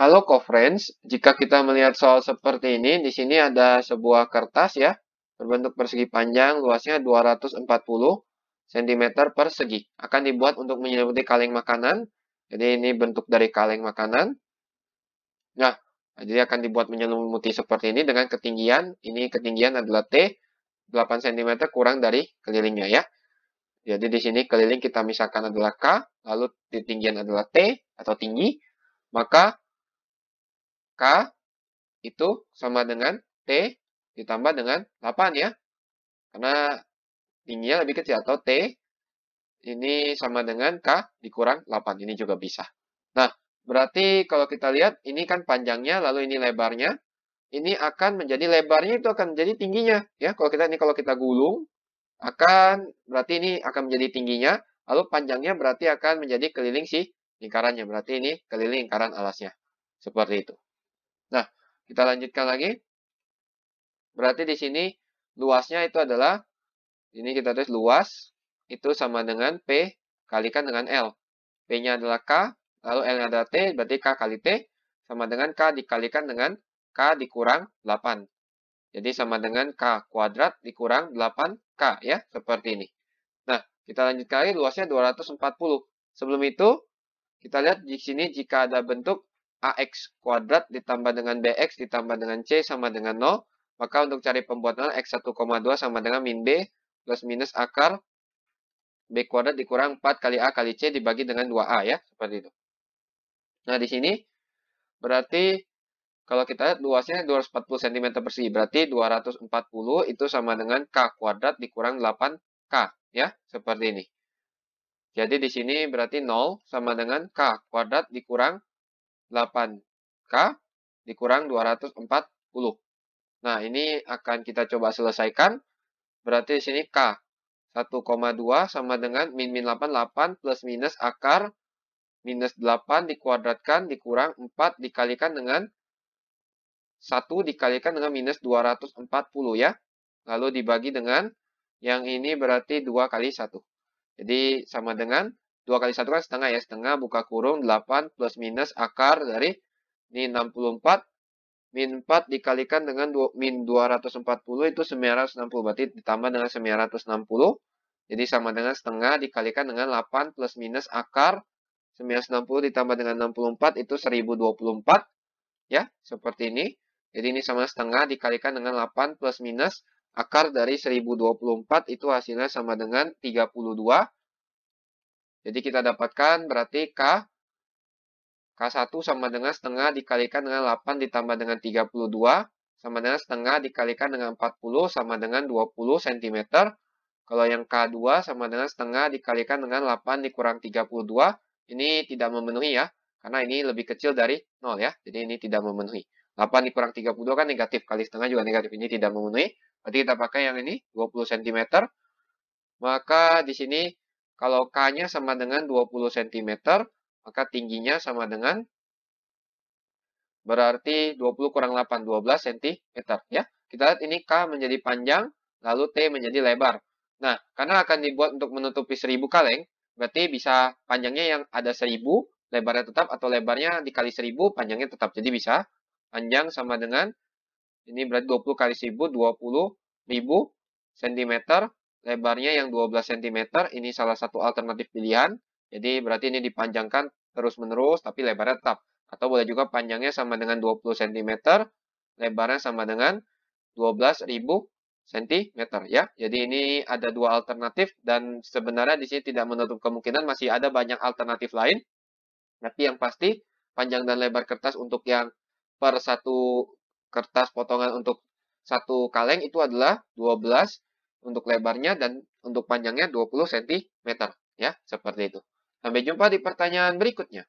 Halo Friends, jika kita melihat soal seperti ini, di sini ada sebuah kertas ya, berbentuk persegi panjang, luasnya 240 cm persegi. Akan dibuat untuk menyelimuti kaleng makanan, jadi ini bentuk dari kaleng makanan. Nah, jadi akan dibuat menyelimuti seperti ini dengan ketinggian, ini ketinggian adalah T, 8 cm kurang dari kelilingnya ya. Jadi di sini keliling kita misalkan adalah K, lalu di tinggian adalah T atau tinggi, maka K itu sama dengan T ditambah dengan 8 ya. Karena tingginya lebih kecil atau T ini sama dengan K dikurang 8. Ini juga bisa. Nah, berarti kalau kita lihat ini kan panjangnya lalu ini lebarnya. Ini akan menjadi lebarnya itu akan menjadi tingginya ya. Kalau kita ini kalau kita gulung akan berarti ini akan menjadi tingginya lalu panjangnya berarti akan menjadi keliling si lingkarannya. Berarti ini keliling lingkaran alasnya. Seperti itu. Nah, kita lanjutkan lagi. Berarti di sini luasnya itu adalah, ini kita tulis luas, itu sama dengan P kalikan dengan L. P-nya adalah K, lalu L-nya adalah T, berarti K kali T, sama dengan K dikalikan dengan K dikurang 8. Jadi sama dengan K kuadrat dikurang 8K ya, seperti ini. Nah, kita lanjutkan lagi. luasnya 240. Sebelum itu, kita lihat di sini jika ada bentuk AX kuadrat ditambah dengan BX ditambah dengan C sama dengan 0. Maka untuk cari pembuat pembuatan X1,2 sama dengan min B plus minus akar B kuadrat dikurang 4 kali A kali C dibagi dengan 2A ya. Seperti itu. Nah, di sini berarti kalau kita lihat luasnya 240 cm persegi. Berarti 240 itu sama dengan K kuadrat dikurang 8K ya. Seperti ini. Jadi di sini berarti 0 sama dengan K kuadrat dikurang 8K dikurang 240. Nah, ini akan kita coba selesaikan. Berarti di sini K. 1,2 sama dengan min min 8, 8 plus minus akar minus 8 dikuadratkan dikurang 4 dikalikan dengan 1 dikalikan dengan minus 240 ya. Lalu dibagi dengan yang ini berarti 2 kali 1. Jadi sama dengan 2 kali 1 kan setengah ya. Setengah buka kurung 8 plus minus akar dari ini 64. Min 4 dikalikan dengan 2, min 240 itu 960. Berarti ditambah dengan 960. Jadi sama dengan setengah dikalikan dengan 8 plus minus akar 960 ditambah dengan 64 itu 1024. Ya, seperti ini. Jadi ini sama setengah dikalikan dengan 8 plus minus akar dari 1024 itu hasilnya sama dengan 32. Jadi kita dapatkan berarti K K1 sama dengan setengah dikalikan dengan 8 ditambah dengan 32 sama dengan setengah dikalikan dengan 40 sama dengan 20 cm. Kalau yang K2 sama dengan setengah dikalikan dengan 8 dikurang 32. Ini tidak memenuhi ya, karena ini lebih kecil dari 0 ya. Jadi ini tidak memenuhi. 8 dikurang 32 kan negatif, kali setengah juga negatif. Ini tidak memenuhi. Berarti kita pakai yang ini, 20 cm. Maka di sini kalau K-nya sama dengan 20 cm, maka tingginya sama dengan berarti 20 kurang 8, 12 cm. Ya, kita lihat ini K menjadi panjang, lalu T menjadi lebar. Nah, karena akan dibuat untuk menutupi 1000 kaleng, berarti bisa panjangnya yang ada 1000, lebarnya tetap, atau lebarnya dikali 1000, panjangnya tetap. Jadi bisa panjang sama dengan, ini berarti 20 kali 1000, 20 cm lebarnya yang 12 cm. Ini salah satu alternatif pilihan. Jadi berarti ini dipanjangkan terus-menerus tapi lebarnya tetap. Atau boleh juga panjangnya sama dengan 20 cm, lebarnya sama dengan 12.000 cm ya. Jadi ini ada dua alternatif dan sebenarnya di sini tidak menutup kemungkinan masih ada banyak alternatif lain. Tapi yang pasti panjang dan lebar kertas untuk yang per satu kertas potongan untuk satu kaleng itu adalah 12 cm untuk lebarnya dan untuk panjangnya 20 cm ya seperti itu. Sampai jumpa di pertanyaan berikutnya.